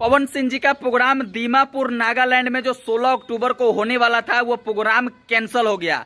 पवन सिंह जी का प्रोग्राम दीमापुर नागालैंड में जो 16 अक्टूबर को होने वाला था वो प्रोग्राम कैंसिल हो गया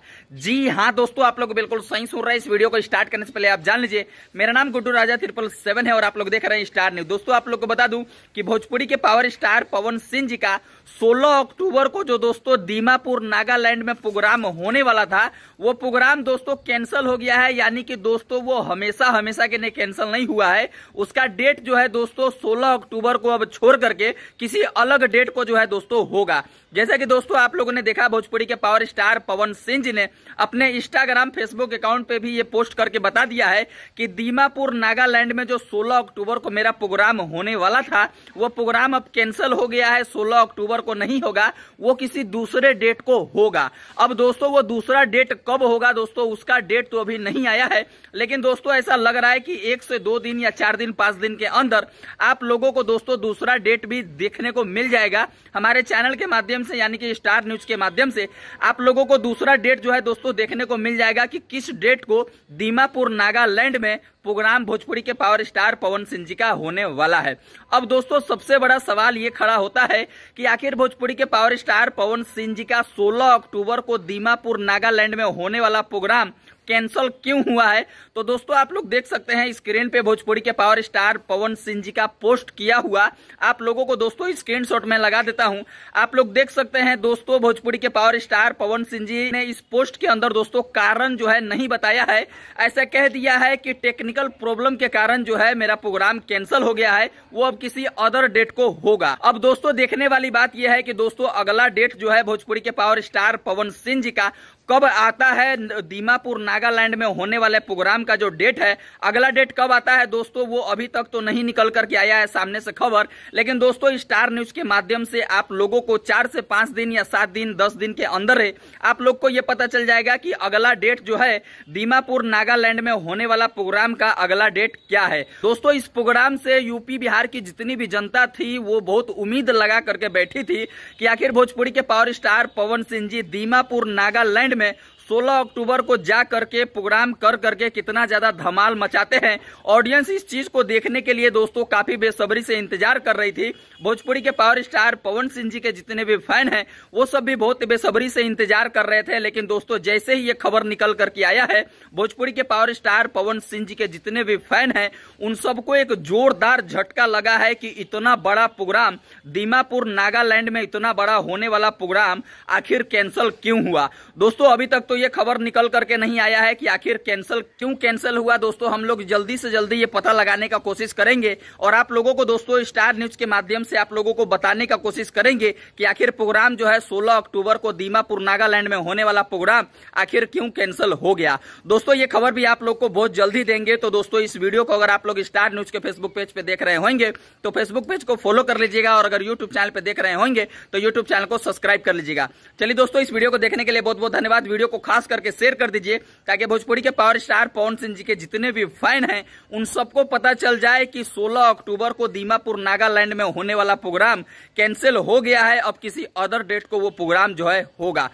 जी हाँ दोस्तों आप लोग बिल्कुल सही सुन रहे हैं इस वीडियो को स्टार्ट करने से पहले आप जान लीजिए मेरा नाम गुड्डू राजा त्रिपल सेवन है और आप लोग देख रहे हैं स्टार न्यूज दोस्तों आप लोग को बता दू की भोजपुरी के पावर स्टार पवन सिंह जी का सोलह अक्टूबर को जो दोस्तों दीमापुर नागालैंड में प्रोग्राम होने वाला था वो प्रोग्राम दोस्तों कैंसिल हो गया है यानी कि दोस्तों वो हमेशा हमेशा के लिए कैंसिल नहीं हुआ है उसका डेट जो है दोस्तों सोलह अक्टूबर को अब छोड़ करके किसी अलग डेट को जो है दोस्तों होगा जैसा कि दोस्तों आप लोगों ने देखा भोजपुरी के पावर स्टार पवन सिंह जी ने अपने इंस्टाग्राम फेसबुक अकाउंट पे भी ये पोस्ट करके बता दिया है कि दीमापुर नागालैंड में जो 16 अक्टूबर को मेरा प्रोग्राम होने वाला था वो प्रोग्राम अब कैंसिल हो गया है 16 अक्टूबर को नहीं होगा वो किसी दूसरे डेट को होगा अब दोस्तों वो दूसरा डेट कब होगा दोस्तों उसका डेट तो अभी नहीं आया है लेकिन दोस्तों ऐसा लग रहा है कि एक से दो दिन या चार दिन पांच दिन के अंदर आप लोगों को दोस्तों दूसरा डेट अपडेट भी देखने को मिल जाएगा हमारे चैनल के माध्यम से यानी कि स्टार न्यूज के माध्यम से आप लोगों को दूसरा डेट जो है दोस्तों देखने को मिल जाएगा कि किस डेट को दीमापुर नागालैंड में प्रोग्राम भोजपुरी के पावर स्टार पवन सिंह जी का होने वाला है अब दोस्तों सबसे बड़ा सवाल ये खड़ा होता है कि आखिर भोजपुरी के पावर स्टार पवन सिंह जी का 16 अक्टूबर को दीमापुर नागालैंड में होने वाला प्रोग्राम कैंसल क्यों हुआ है तो दोस्तों आप लोग देख सकते हैं स्क्रीन पे भोजपुरी के पावर स्टार पवन सिंह जी का पोस्ट किया हुआ आप लोगों को दोस्तों स्क्रीनशॉट में लगा देता हूं आप लोग देख सकते हैं दोस्तों भोजपुरी के पावर स्टार पवन सिंह जी ने इस पोस्ट के अंदर दोस्तों कारण जो है नहीं बताया है ऐसा कह दिया है कि टेक्निक टेक्निकल प्रॉब्लम के कारण जो है मेरा प्रोग्राम कैंसिल हो गया है वो अब किसी अदर डेट को होगा अब दोस्तों देखने वाली बात यह है कि दोस्तों अगला डेट जो है भोजपुरी के पावर स्टार पवन सिंह जी का कब आता है दीमापुर नागालैंड में होने वाले प्रोग्राम का जो डेट है अगला डेट कब आता है दोस्तों वो अभी तक तो नहीं निकल करके आया है सामने से खबर लेकिन दोस्तों स्टार न्यूज के माध्यम से आप लोगों को चार से पांच दिन या सात दिन दस दिन के अंदर है आप लोग को ये पता चल जाएगा कि अगला डेट जो है दीमापुर नागालैंड में होने वाला प्रोग्राम का अगला डेट क्या है दोस्तों इस प्रोग्राम से यूपी बिहार की जितनी भी जनता थी वो बहुत उम्मीद लगा करके बैठी थी कि आखिर भोजपुरी के पावर स्टार पवन सिंह जी दीमापुर नागालैंड में 16 अक्टूबर को जा करके प्रोग्राम कर करके कितना ज्यादा धमाल मचाते हैं ऑडियंस इस चीज को देखने के लिए दोस्तों काफी बेसब्री से इंतजार कर रही थी भोजपुरी के पावर स्टार पवन सिंह जी के जितने भी फैन हैं वो सब भी बहुत बेसब्री से इंतजार कर रहे थे लेकिन दोस्तों जैसे ही ये खबर निकल करके आया है भोजपुरी के पावर स्टार पवन सिंह जी के जितने भी फैन है उन सबको एक जोरदार झटका लगा है कि इतना बड़ा प्रोग्राम दीमापुर नागालैंड में इतना बड़ा होने वाला प्रोग्राम आखिर कैंसल क्यों हुआ दोस्तों अभी तक तो दोस्तों ये खबर निकल करके नहीं आया है कि आखिर कैंसिल क्यों कैंसिल हुआ दोस्तों हम लोग जल्दी से जल्दी ये पता लगाने का कोशिश करेंगे और आप लोगों को दोस्तों स्टार न्यूज के माध्यम से आप लोगों को बताने का कोशिश करेंगे कि आखिर प्रोग्राम जो है सोलह अक्टूबर को दीमापुर नागालैंड में होने वाला प्रोग्राम आखिर क्यों कैंसिल हो गया दोस्तों ये खबर भी आप लोग को बहुत जल्दी देंगे तो दोस्तों इस वीडियो को अगर आप लोग स्टार न्यूज के फेसबुक पेज पर देख रहे होंगे तो फेसबुक पेज को फॉलो कर लीजिएगा और अगर यूट्यूब चैनल पर देख रहे होंगे तो यूट्यूब चैनल को सब्सक्राइब कर लीजिएगा चलिए दोस्तों इस वीडियो को देखने के लिए बहुत बहुत धन्यवाद वीडियो को खास करके शेयर कर दीजिए ताकि भोजपुरी के पावर स्टार पवन सिंह जी के जितने भी फैन हैं उन सबको पता चल जाए कि 16 अक्टूबर को दीमापुर नागालैंड में होने वाला प्रोग्राम कैंसिल हो गया है अब किसी अदर डेट को वो प्रोग्राम जो है होगा